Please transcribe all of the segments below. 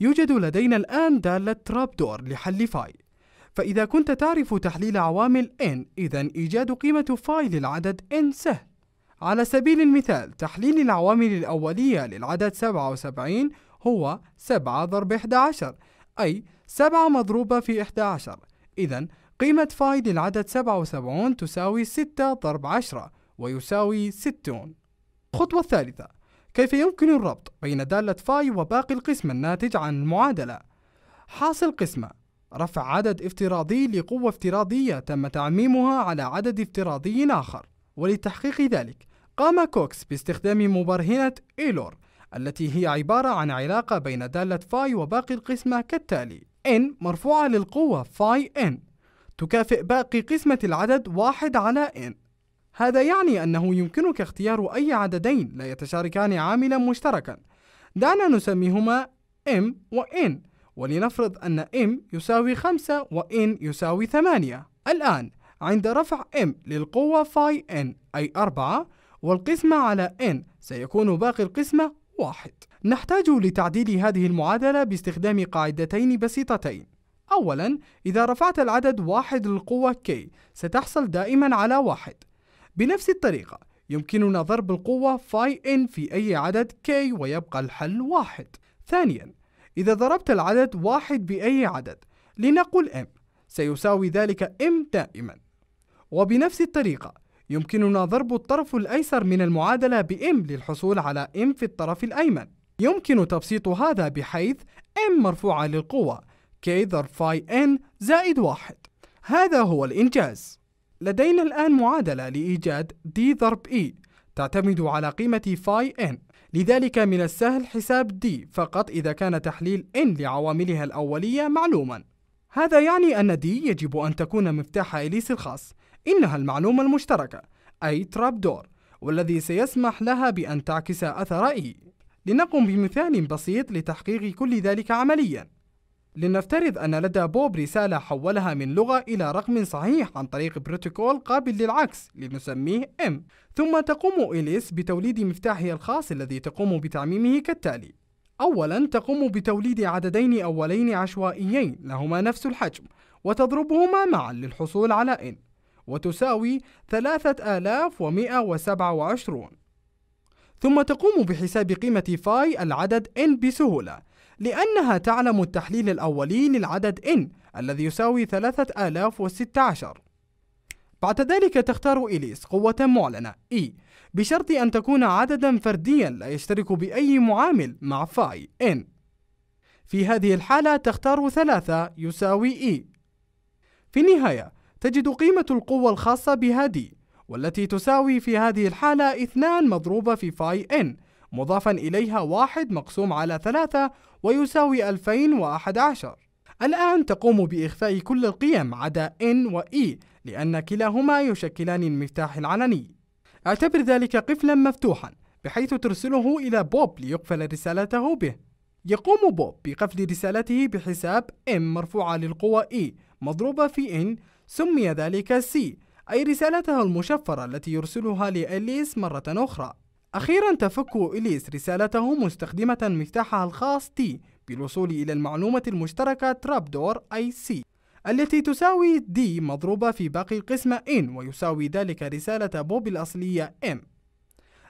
يوجد لدينا الآن دالة ترابدور لحل فاي فإذا كنت تعرف تحليل عوامل n إذا إيجاد قيمة فاي للعدد n سهل على سبيل المثال تحليل العوامل الأولية للعدد 77 هو 7 ضرب 11 أي 7 مضروبة في 11 إذا قيمة فاي للعدد 77 تساوي 6 ضرب 10 ويساوي 60 الخطوة الثالثة كيف يمكن الربط بين دالة فاي وباقي القسم الناتج عن المعادلة؟ حاصل قسمة رفع عدد افتراضي لقوة افتراضية تم تعميمها على عدد افتراضي آخر ولتحقيق ذلك قام كوكس باستخدام مبرهنة إيلور التي هي عبارة عن علاقة بين دالة فاي وباقي القسمة كالتالي n مرفوعة للقوة فاي n تكافئ باقي قسمة العدد واحد على n هذا يعني أنه يمكنك اختيار أي عددين لا يتشاركان عاملا مشتركا دعنا نسميهما M و N ولنفرض أن M يساوي 5 و N يساوي 8 الآن عند رفع M للقوة فاي N أي 4 والقسمة على N سيكون باقي القسمة 1 نحتاج لتعديل هذه المعادلة باستخدام قاعدتين بسيطتين أولا إذا رفعت العدد واحد للقوة K ستحصل دائما على 1 بنفس الطريقة يمكننا ضرب القوة فاي ان في أي عدد k ويبقى الحل واحد ثانيا إذا ضربت العدد واحد بأي عدد لنقل m سيساوي ذلك m دائما وبنفس الطريقة يمكننا ضرب الطرف الأيسر من المعادلة ب m للحصول على m في الطرف الأيمن يمكن تبسيط هذا بحيث m مرفوعة للقوة k ضرب فاي ان زائد واحد هذا هو الإنجاز لدينا الآن معادلة لإيجاد d ضرب e تعتمد على قيمة فاي n لذلك من السهل حساب d فقط إذا كان تحليل n لعواملها الأولية معلوما هذا يعني أن d يجب أن تكون مفتاح إليس الخاص إنها المعلومة المشتركة أي دور والذي سيسمح لها بأن تعكس أثر E لنقم بمثال بسيط لتحقيق كل ذلك عملياً لنفترض أن لدى بوب رسالة حولها من لغة إلى رقم صحيح عن طريق بروتوكول قابل للعكس لنسميه M ثم تقوم إليس بتوليد مفتاحها الخاص الذي تقوم بتعميمه كالتالي أولا تقوم بتوليد عددين أولين عشوائيين لهما نفس الحجم وتضربهما معا للحصول على N وتساوي 3127 ثم تقوم بحساب قيمة فاي العدد N بسهولة لأنها تعلم التحليل الأولي للعدد n الذي يساوي 3016 بعد ذلك تختار إليس قوة معلنة E بشرط أن تكون عددا فرديا لا يشترك بأي معامل مع فاي N في هذه الحالة تختار 3 يساوي E في النهاية تجد قيمة القوة الخاصة بها D والتي تساوي في هذه الحالة 2 مضروبة في فاي N مضافا إليها واحد مقسوم على ثلاثة ويساوي 2011 الآن تقوم بإخفاء كل القيم عدا N و E لأن كلاهما يشكلان المفتاح العلني اعتبر ذلك قفلا مفتوحا بحيث ترسله إلى بوب ليقفل رسالته به يقوم بوب بقفل رسالته بحساب M مرفوعة للقوة E مضروبة في N سمي ذلك C أي رسالته المشفرة التي يرسلها لإليس مرة أخرى أخيرا تفك إليس رسالته مستخدمة مفتاحها الخاص تي بالوصول إلى المعلومة المشتركة ترابدور أي سي التي تساوي دي مضروبة في باقي القسم إن ويساوي ذلك رسالة بوب الأصلية إم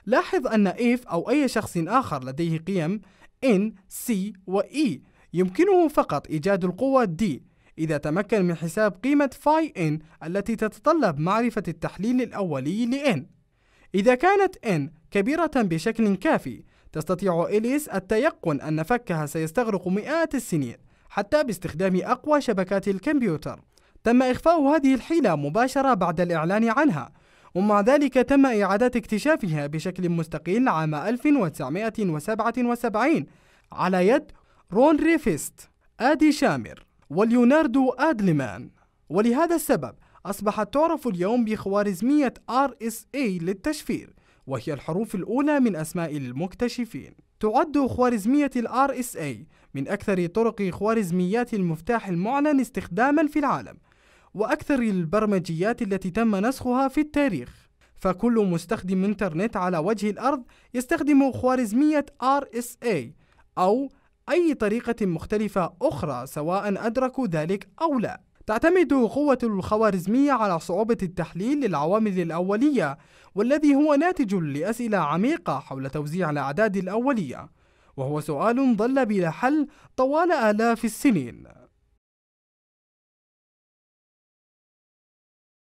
لاحظ أن إيف أو أي شخص آخر لديه قيم إن سي وإي يمكنه فقط إيجاد القوة دي إذا تمكن من حساب قيمة فاي إن التي تتطلب معرفة التحليل الأولي لإن إذا كانت n كبيرة بشكل كافي تستطيع إليس التيقن أن فكها سيستغرق مئات السنين حتى باستخدام أقوى شبكات الكمبيوتر تم إخفاء هذه الحيلة مباشرة بعد الإعلان عنها ومع ذلك تم إعادة اكتشافها بشكل مستقل عام 1977 على يد رون ريفيست آدي شامر وليوناردو آدلمان ولهذا السبب أصبحت تعرف اليوم بخوارزمية RSA إيه للتشفير وهي الحروف الأولى من أسماء المكتشفين تعد خوارزمية الـ RSA إيه من أكثر طرق خوارزميات المفتاح المعلن استخداما في العالم وأكثر البرمجيات التي تم نسخها في التاريخ فكل مستخدم إنترنت على وجه الأرض يستخدم خوارزمية RSA إيه أو أي طريقة مختلفة أخرى سواء أدركوا ذلك أو لا تعتمد قوة الخوارزمية على صعوبة التحليل للعوامل الأولية والذي هو ناتج لأسئلة عميقة حول توزيع الأعداد الأولية وهو سؤال ظل بلا حل طوال آلاف السنين